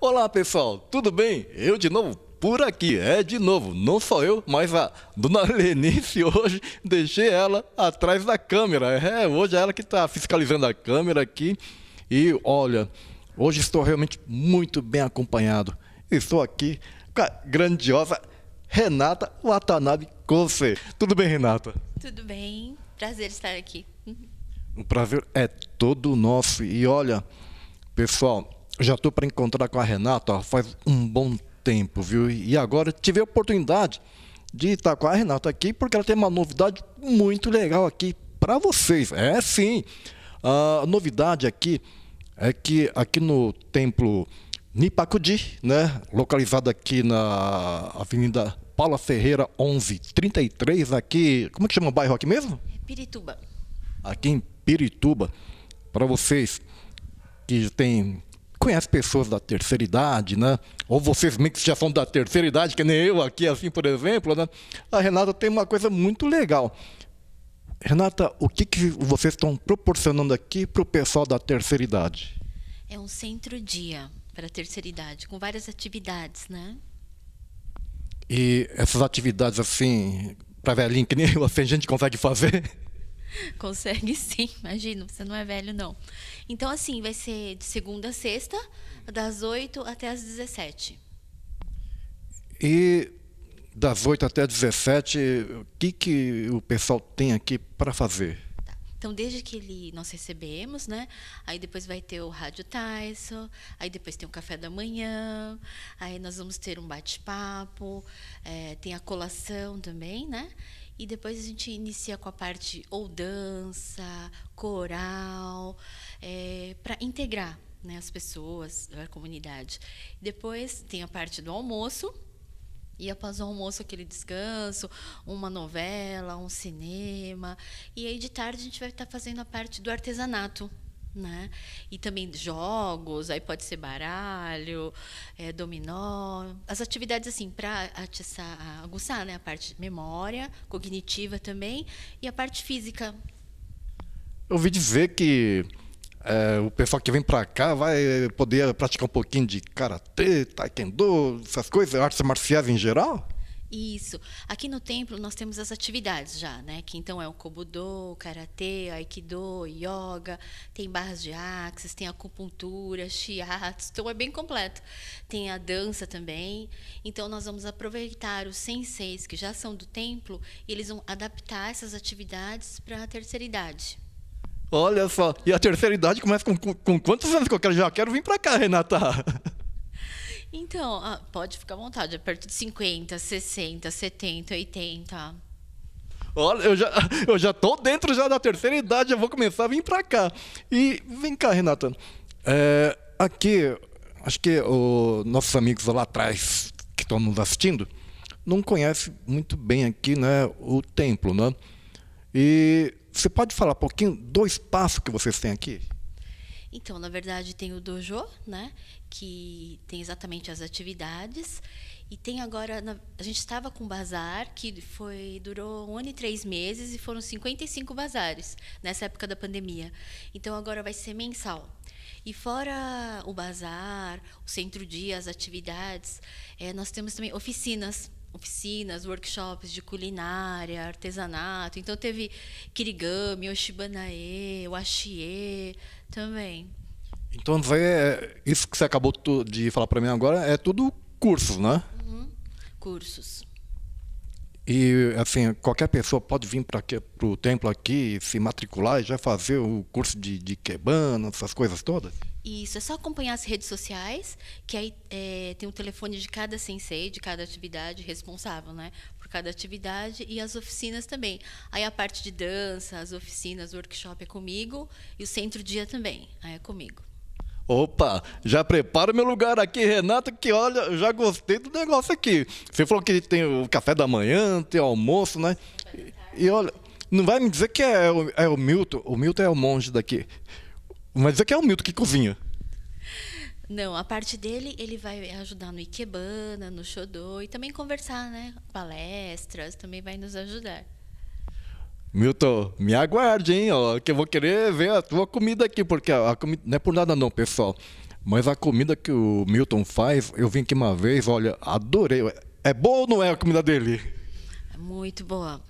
Olá pessoal, tudo bem? Eu de novo por aqui, é de novo, não só eu, mas a dona Lenice hoje deixei ela atrás da câmera. É, hoje é ela que está fiscalizando a câmera aqui. E olha, hoje estou realmente muito bem acompanhado. Estou aqui com a grandiosa Renata Watanabe Kose. Tudo bem, Renata? Tudo bem, prazer estar aqui. O prazer é todo nosso. E olha, pessoal, já estou para encontrar com a Renata ó, faz um bom tempo, viu? E agora tive a oportunidade de estar com a Renata aqui, porque ela tem uma novidade muito legal aqui para vocês. É sim. A novidade aqui é que aqui no templo Nipacudi, né, localizado aqui na Avenida Paula Ferreira 1133, aqui, como é que chama o bairro aqui mesmo? Pirituba. Aqui em Pirituba, para vocês que têm conhece pessoas da terceira idade, né? Ou vocês meio que já são da terceira idade, que nem eu aqui, assim, por exemplo, né? A Renata tem uma coisa muito legal. Renata, o que, que vocês estão proporcionando aqui para o pessoal da terceira idade? É um centro-dia para a terceira idade, com várias atividades, né? E essas atividades, assim, para velhinho que nem eu, assim, a gente consegue fazer? Consegue sim, imagino, você não é velho não. Então assim, vai ser de segunda a sexta, das 8 até as 17. E das 8 até 17, o que, que o pessoal tem aqui para fazer? Tá. Então, desde que ele nós recebemos, né? Aí depois vai ter o Rádio Tyson, aí depois tem o café da manhã, aí nós vamos ter um bate-papo, é, tem a colação também, né? E depois a gente inicia com a parte ou dança, coral, é, para integrar né, as pessoas, a comunidade. Depois tem a parte do almoço. E após o almoço, aquele descanso, uma novela, um cinema. E aí, de tarde, a gente vai estar fazendo a parte do artesanato, né? E também jogos, aí pode ser baralho, é, dominó, as atividades assim para aguçar, né, a parte memória, cognitiva também e a parte física. Eu ouvi dizer que é, o pessoal que vem para cá vai poder praticar um pouquinho de karatê, taekwondo, essas coisas, artes marciais em geral? Isso. Aqui no templo nós temos as atividades já, né? Que então é o kobudo, o Karatê, Aikido, Yoga, tem barras de axis, tem acupuntura, shiatsu, então é bem completo. Tem a dança também. Então nós vamos aproveitar os senseis que já são do templo e eles vão adaptar essas atividades para a terceira idade. Olha só, e a terceira idade começa com, com, com quantos anos que eu quero? Já quero vir para cá, Renata. Então, ah, pode ficar à vontade, é perto de 50, 60, 70, 80. Olha, eu já, eu já tô dentro já da terceira idade, eu vou começar a vir para cá. E vem cá, Renata. É, aqui, acho que os nossos amigos lá atrás que estão nos assistindo não conhecem muito bem aqui né, o templo, né? E você pode falar um pouquinho do espaço que vocês têm aqui? Então, na verdade, tem o dojo, né, que tem exatamente as atividades. E tem agora, na, a gente estava com um bazar que foi durou um ano e três meses e foram 55 bazares nessa época da pandemia. Então agora vai ser mensal. E fora o bazar, o centro-dia, as atividades, é, nós temos também oficinas oficinas, workshops de culinária, artesanato. Então teve kirigami, oshibanae, washie também. Então você, é, isso que você acabou de falar para mim agora é tudo cursos, né? Uhum. Cursos. E assim, qualquer pessoa pode vir para o templo aqui, se matricular e já fazer o curso de, de quebana, essas coisas todas? Isso, é só acompanhar as redes sociais, que aí é, tem o telefone de cada sensei, de cada atividade responsável, né? Por cada atividade e as oficinas também. Aí a parte de dança, as oficinas, o workshop é comigo e o centro-dia também, aí é comigo. Opa, já preparo meu lugar aqui, Renata, que olha, já gostei do negócio aqui. Você falou que tem o café da manhã, tem o almoço, né? E, e olha, não vai me dizer que é, é o Milton, o Milton é o monge daqui. Mas é que é o Milton que cozinha. Não, a parte dele, ele vai ajudar no Ikebana, no Shodô e também conversar, né? Palestras, também vai nos ajudar. Milton, me aguarde, hein? Ó, que eu vou querer ver a tua comida aqui, porque a, a comida. Não é por nada, não, pessoal. Mas a comida que o Milton faz, eu vim aqui uma vez, olha, adorei. É boa ou não é a comida dele? Muito boa.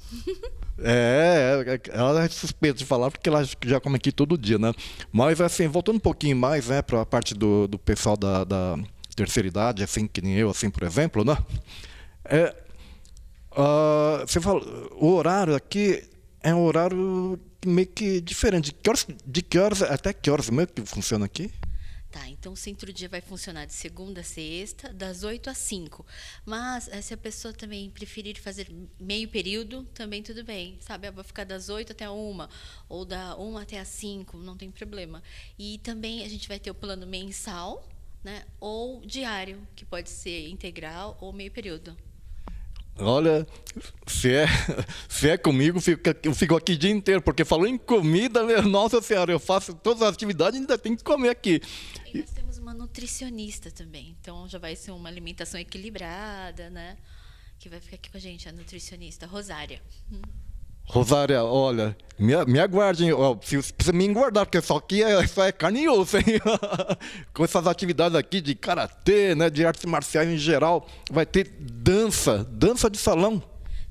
É, é, é, ela é suspeita de falar porque ela já come aqui todo dia, né? Mas assim, voltando um pouquinho mais, né, para a parte do, do pessoal da, da, terceira idade, assim que nem eu, assim por exemplo, né? É, uh, você fala, o horário aqui é um horário meio que diferente. De que horas, de que horas até que horas meio que funciona aqui? Tá, então o centro-dia vai funcionar de segunda a sexta, das 8 às 5. Mas eh, se a pessoa também preferir fazer meio período, também tudo bem. Sabe, ela ah, vai ficar das 8 até uma ou da 1 até as 5, não tem problema. E também a gente vai ter o plano mensal, né? Ou diário, que pode ser integral ou meio período. Olha, se é, se é comigo, fica, eu fico aqui o dia inteiro, porque falou em comida, meu, né? nossa senhora, eu faço todas as atividades e ainda tem que comer aqui. E nós temos uma nutricionista também, então já vai ser uma alimentação equilibrada, né? Que vai ficar aqui com a gente, a nutricionista Rosária. Hum. Rosária, olha, me, me aguardem, se me engordar, porque só aqui é, só é carne e osso, hein? Com essas atividades aqui de karatê, né, de artes marciais em geral, vai ter dança, dança de salão.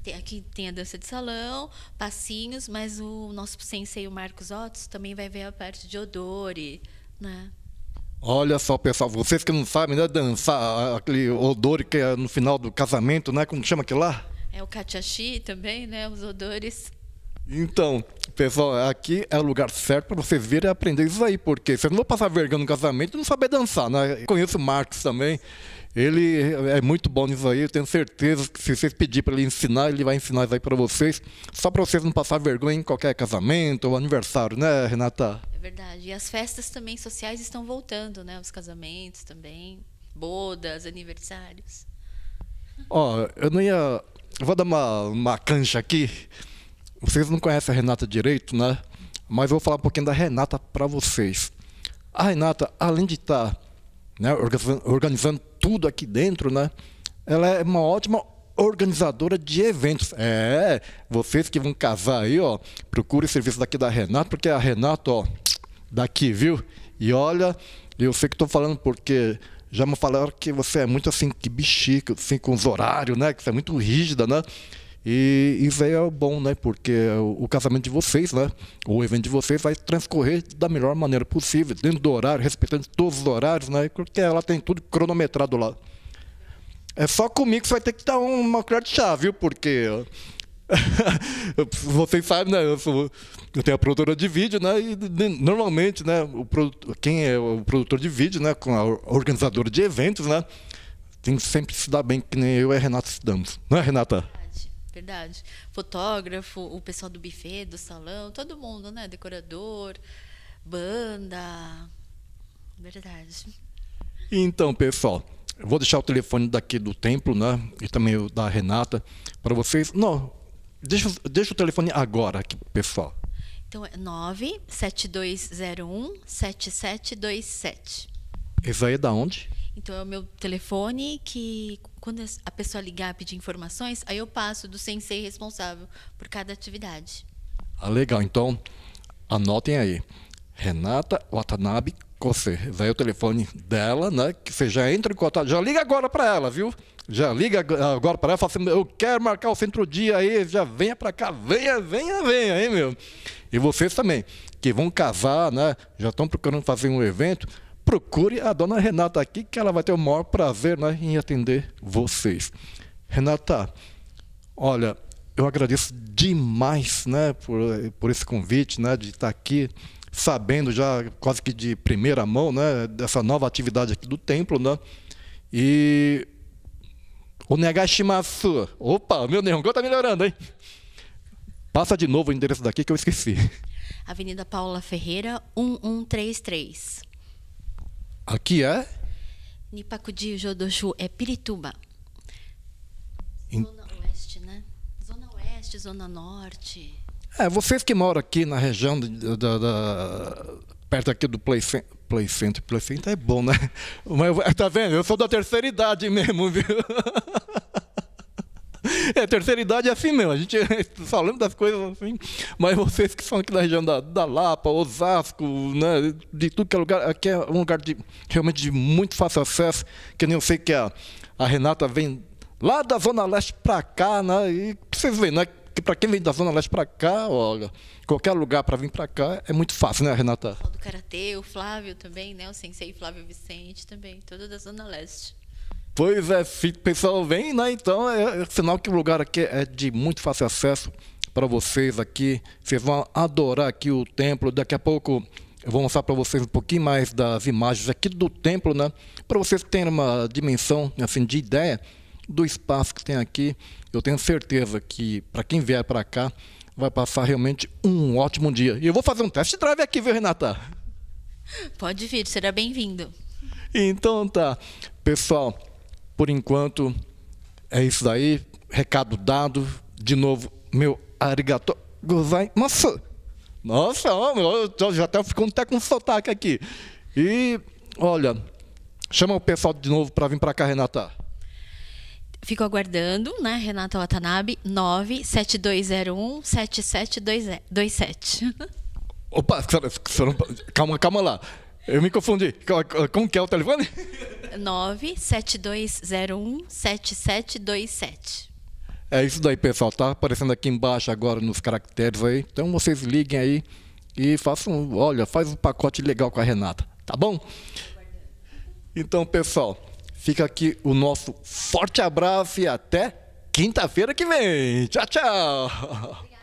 Tem, aqui tem a dança de salão, passinhos, mas o nosso sensei, o Marcos Otos também vai ver a parte de odori, né? Olha só, pessoal, vocês que não sabem, né, dançar aquele odori que é no final do casamento, né, como chama aquilo lá? É o cachaxi também, né? Os odores. Então, pessoal, aqui é o lugar certo para vocês virem aprender isso aí, porque vocês não vão passar vergonha no casamento e não saber dançar, né? Eu conheço o Marcos também, ele é muito bom nisso aí, eu tenho certeza que se vocês pedirem para ele ensinar, ele vai ensinar isso aí para vocês, só para vocês não passar vergonha em qualquer casamento ou aniversário, né, Renata? É verdade, e as festas também sociais estão voltando, né? Os casamentos também, bodas, aniversários. Ó, oh, eu não ia vou dar uma, uma cancha aqui. Vocês não conhecem a Renata direito, né? Mas eu vou falar um pouquinho da Renata para vocês. A Renata, além de estar tá, né, organizando, organizando tudo aqui dentro, né? Ela é uma ótima organizadora de eventos. É, vocês que vão casar aí, ó, procure o serviço daqui da Renata, porque a Renata, ó, daqui, viu? E olha, eu sei que estou falando porque já me falaram que você é muito assim, que bichica, assim, com os horários, né? Que você é muito rígida, né? E isso aí é bom, né? Porque o casamento de vocês, né? O evento de vocês vai transcorrer da melhor maneira possível, dentro do horário, respeitando todos os horários, né? Porque ela tem tudo cronometrado lá. É só comigo que você vai ter que dar uma colher de chá, viu? Porque Vocês sabem, né? Eu, sou, eu, tenho a produtora de vídeo, né? E normalmente, né? O produtor, quem é o produtor de vídeo, né? Com a organizadora de eventos, né? Tem que sempre se dar bem, que nem eu e a Renata se damos. Não é, Renata? Verdade, verdade. Fotógrafo, o pessoal do buffet, do salão, todo mundo, né? Decorador, banda. Verdade. Então, pessoal, vou deixar o telefone daqui do templo, né? E também o da Renata, para vocês. Não, Deixa, deixa o telefone agora aqui, pessoal. Então é 97201 7727. Esse aí é da onde? Então é o meu telefone que quando a pessoa ligar pedir informações, aí eu passo do sensei responsável por cada atividade. Ah, legal. Então, anotem aí. Renata Watanabe vocês aí o telefone dela, né? Que você já entra em contato. Já liga agora para ela, viu? Já liga agora para ela, fala assim, eu quero marcar o centro-dia aí, já venha para cá, venha, venha, venha, hein, meu? E vocês também, que vão casar, né? Já estão procurando fazer um evento, procure a dona Renata aqui, que ela vai ter o maior prazer né, em atender vocês. Renata, olha, eu agradeço demais né, por, por esse convite, né, de estar aqui sabendo já quase que de primeira mão, né, dessa nova atividade aqui do templo, né? E o Negashimasu. Opa, meu Nihongo tá melhorando, hein? Passa de novo o endereço daqui que eu esqueci. Avenida Paula Ferreira, 1133. Aqui é? Nipakuji Jodoshu é Pirituba. In... Zona Oeste, né? Zona Oeste, Zona Norte. É, vocês que moram aqui na região da, da perto aqui do Play, Play Center. Play Center é bom, né? Mas, tá vendo? Eu sou da terceira idade mesmo, viu? É, terceira idade é assim mesmo, a gente só lembra das coisas assim. Mas vocês que são aqui da região da, da Lapa, Osasco, né, de tudo que é lugar, aqui é um lugar de, realmente de muito fácil acesso, que nem eu sei que a, a Renata vem lá da Zona Leste pra cá, né, e vocês veem, né, que para quem vem da Zona Leste para cá, olha, qualquer lugar para vir para cá é muito fácil, né, Renata? O do Karatê, o Flávio também, né? O Sensei Flávio Vicente também, todo da Zona Leste. Pois é, se o pessoal vem, né? Então é, é sinal que o lugar aqui é de muito fácil acesso para vocês aqui. Vocês vão adorar aqui o templo. Daqui a pouco eu vou mostrar para vocês um pouquinho mais das imagens aqui do templo, né? Para vocês terem uma dimensão assim de ideia do espaço que tem aqui, eu tenho certeza que para quem vier para cá vai passar realmente um ótimo dia. E eu vou fazer um test drive aqui, viu, Renata? Pode vir, será bem-vindo. Então tá. Pessoal, por enquanto é isso aí, Recado dado. De novo, meu arigato gozai Nossa, Nossa, eu já até fico até com sotaque aqui. E, olha, chama o pessoal de novo para vir para cá, Renata. Fico aguardando, né? Renata Watanabe, 97201-7727. Opa, calma, calma lá. Eu me confundi. Como que é o telefone? 97201-7727. É isso daí, pessoal. Tá aparecendo aqui embaixo agora nos caracteres aí. Então vocês liguem aí e façam, olha, faz um pacote legal com a Renata, tá bom? Então, pessoal, Fica aqui o nosso forte abraço e até quinta-feira que vem. Tchau, tchau.